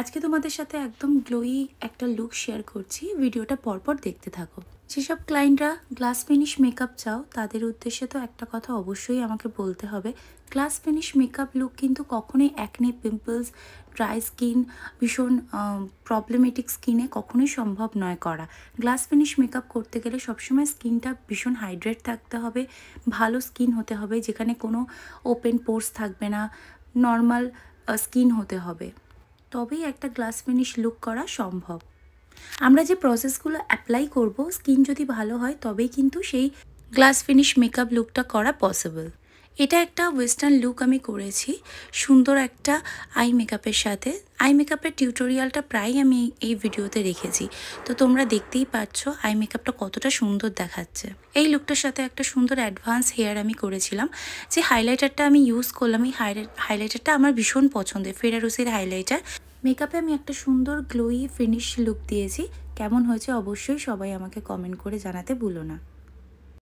আজকে তোমাদের সাথে একদম গ্লোয়ি একটা লুক শেয়ার করছি ভিডিওটা পরপর দেখতে থাকো যেসব ক্লায়েন্টরা গ্লাস ফিনিশ মেকআপ চাও তাদের উদ্দেশ্যে তো একটা কথা অবশ্যই আমাকে বলতে হবে গ্লাস ফিনিশ মেকআপ লুক কিন্তু কখনোই অ্যাকনে পিম্পলস ড্রাই স্কিন ভীষণ প্রবলেমেটিক স্কিনে কখনোই সম্ভব নয় করা গ্লাস ফিনিশ মেকআপ করতে গেলে সবসময় স্কিনটা ভীষণ হাইড্রেট থাকতে হবে ভালো স্কিন হতে হবে যেখানে কোনো ওপেন পোর্স থাকবে না নর্মাল স্কিন হতে হবে তবেই একটা গ্লাস ফিনিশ লুক করা সম্ভব আমরা যে প্রসেসগুলো অ্যাপ্লাই করব স্কিন যদি ভালো হয় তবেই কিন্তু সেই গ্লাস ফিনিশ মেকআপ লুকটা করা পসিবল এটা একটা ওয়েস্টার্ন লুক আমি করেছি সুন্দর একটা আই মেকআপের সাথে আই মেকআপের টিউটোরিয়ালটা প্রায় আমি এই ভিডিওতে রেখেছি তো তোমরা দেখতেই পাচ্ছ আই মেকআপটা কতটা সুন্দর দেখাচ্ছে এই লুকটার সাথে একটা সুন্দর অ্যাডভান্স হেয়ার আমি করেছিলাম যে হাইলাইটারটা আমি ইউজ করলাম এই হাইলাইটারটা আমার ভীষণ পছন্দের ফেরারুসির হাইলাইটার মেকআপে আমি একটা সুন্দর গ্লোই ফিনিশ লুক দিয়েছি কেমন হয়েছে অবশ্যই সবাই আমাকে কমেন্ট করে জানাতে ভুলো না